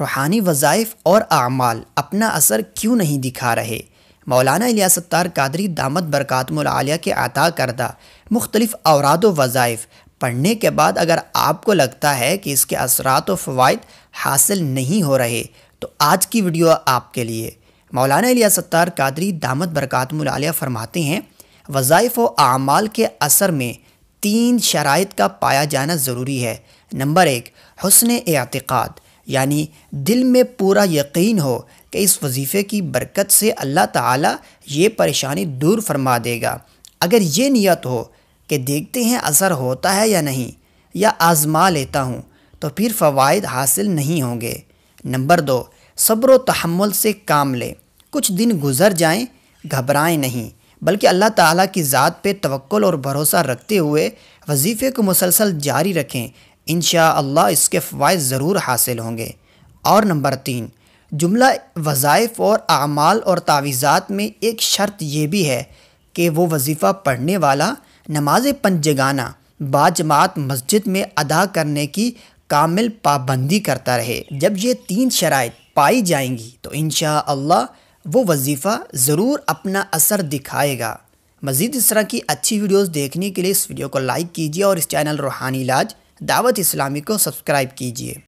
रूहानी वज़ाइफ और अमाल अपना असर क्यों नहीं दिखा रहे मौलाना सत्तार कादरी दामद आलिया के अता करदा मुख्तलिफ़ अवराद वज़ाइफ पढ़ने के बाद अगर आपको लगता है कि इसके असरात फ़वाद हासिल नहीं हो रहे तो आज की वीडियो आपके लिए मौलाना इलिया सत्तार कादरी दामद बरकतमालिया फरमाते हैं वज़ाइफ़ व अमाल के असर में तीन शराइ का पाया जाना ज़रूरी है नंबर एक हसन एतिक़ाद यानी दिल में पूरा यकीन हो कि इस वजीफ़े की बरकत से अल्लाह ताला ये परेशानी दूर फरमा देगा अगर ये नियत हो कि देखते हैं असर होता है या नहीं या आज़मा लेता हूँ तो फिर फ़वाद हासिल नहीं होंगे नंबर दो सब्र तहमल से काम लें कुछ दिन गुजर जाएं घबराएं नहीं बल्कि अल्लाह ताला की ज़ात पे तवक्ल और भरोसा रखते हुए वजीफ़े को मुसलसल जारी रखें इन इसके फ़वाद ज़रूर हासिल होंगे और नंबर तीन जुमला वज़ाइफ़ और अमाल और तावीज़ात में एक शर्त यह भी है कि वो वजीफ़ा पढ़ने वाला नमाज पंजगाना बाजमात मस्जिद में अदा करने की कामिल पाबंदी करता रहे जब ये तीन शराइ पाई जाएंगी तो इन वो वजीफ़ा ज़रूर अपना असर दिखाएगा मज़ीद इस तरह की अच्छी वीडियोज़ देखने के लिए इस वीडियो को लाइक कीजिए और इस चैनल रूहानी इलाज दावत इस्लामी को सब्सक्राइब कीजिए